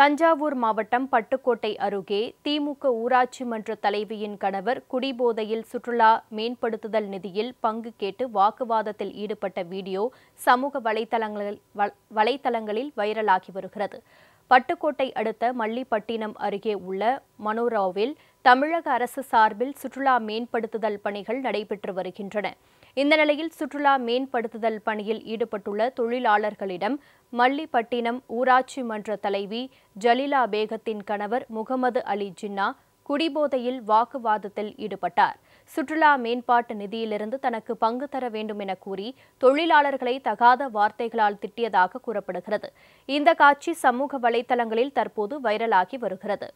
தஞ்சாவூர் மாவட்டம் பட்டுக்கோட்டை அருகே திமுக ஊராட்சி மன்ற தலைவியின் கணவர் குடிபோதையில் சுற்றுலா மேம்படுத்துதல் நிதியில் பங்கு கேட்டு வாக்குவாதத்தில் ஈடுபட்ட வீடியோ சமூக வலைதளங்களில் வலைதளங்களில் வைரலாகி வருகிறது பட்டுக்கோட்டை அடுத்த மல்லிப்பட்டினம் அருகே உள்ள மனோராவில் தமிழக அரசு சார்பில் சுற்றுலா மேம்படுத்துதல் பணிகள் நடைபெற்று வருகின்றன இந்த நிலையில் சுற்றுலா மேம்படுத்துதல் பணியில் ஈடுபட்டுள்ள தொழிலாளர்களிடம் மல்லிப்பட்டினம் ஊராட்சி மன்ற தலைவி ஜலீலா பேகத்தின் கணவர் முகமது அலி ஜின்னா குடிபோதையில் வாக்குவாதத்தில் ஈடுபட்டார் சுற்றுலா மேம்பாட்டு நிதியிலிருந்து தனக்கு பங்கு தர வேண்டும் என கூறி தொழிலாளர்களை தகாத வார்த்தைகளால் திட்டியதாக கூறப்படுகிறது இந்த காட்சி சமூக வலைதளங்களில் தற்போது வைரலாகி வருகிறது